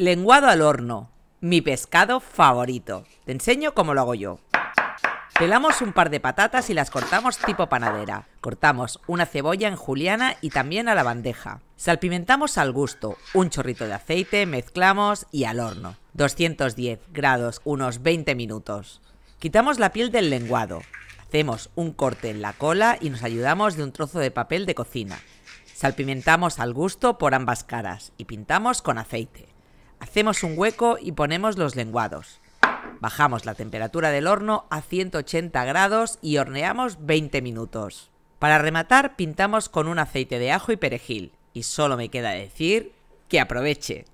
Lenguado al horno, mi pescado favorito. Te enseño cómo lo hago yo. Pelamos un par de patatas y las cortamos tipo panadera. Cortamos una cebolla en juliana y también a la bandeja. Salpimentamos al gusto, un chorrito de aceite, mezclamos y al horno. 210 grados, unos 20 minutos. Quitamos la piel del lenguado. Hacemos un corte en la cola y nos ayudamos de un trozo de papel de cocina. Salpimentamos al gusto por ambas caras y pintamos con aceite. Hacemos un hueco y ponemos los lenguados. Bajamos la temperatura del horno a 180 grados y horneamos 20 minutos. Para rematar pintamos con un aceite de ajo y perejil. Y solo me queda decir que aproveche.